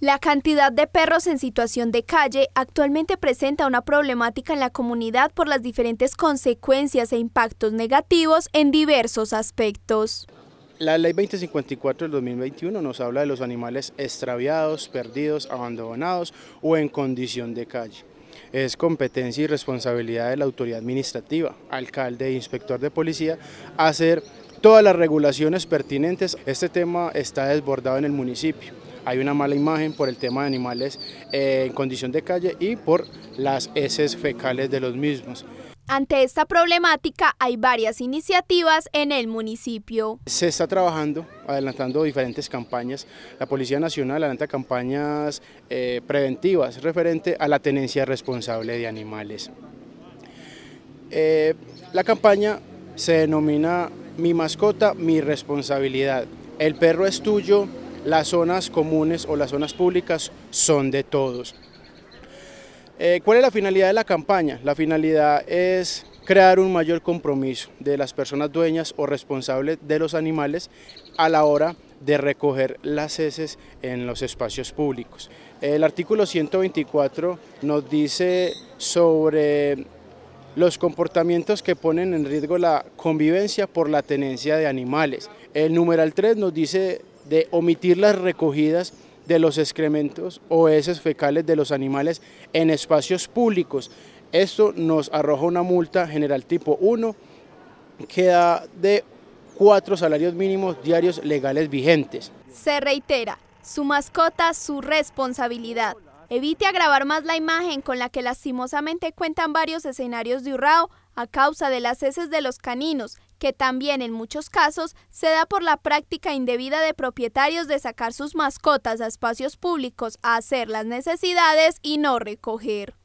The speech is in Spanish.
La cantidad de perros en situación de calle actualmente presenta una problemática en la comunidad por las diferentes consecuencias e impactos negativos en diversos aspectos. La ley 2054 del 2021 nos habla de los animales extraviados, perdidos, abandonados o en condición de calle. Es competencia y responsabilidad de la autoridad administrativa, alcalde e inspector de policía hacer todas las regulaciones pertinentes. Este tema está desbordado en el municipio hay una mala imagen por el tema de animales eh, en condición de calle y por las heces fecales de los mismos. Ante esta problemática hay varias iniciativas en el municipio. Se está trabajando, adelantando diferentes campañas. La Policía Nacional adelanta campañas eh, preventivas referente a la tenencia responsable de animales. Eh, la campaña se denomina Mi mascota, mi responsabilidad. El perro es tuyo, las zonas comunes o las zonas públicas son de todos. Eh, ¿Cuál es la finalidad de la campaña? La finalidad es crear un mayor compromiso de las personas dueñas o responsables de los animales a la hora de recoger las heces en los espacios públicos. El artículo 124 nos dice sobre los comportamientos que ponen en riesgo la convivencia por la tenencia de animales. El numeral 3 nos dice de omitir las recogidas de los excrementos o heces fecales de los animales en espacios públicos. Esto nos arroja una multa general tipo 1 que da de cuatro salarios mínimos diarios legales vigentes. Se reitera, su mascota, su responsabilidad. Evite agravar más la imagen con la que lastimosamente cuentan varios escenarios de Urrao a causa de las heces de los caninos, que también en muchos casos se da por la práctica indebida de propietarios de sacar sus mascotas a espacios públicos a hacer las necesidades y no recoger.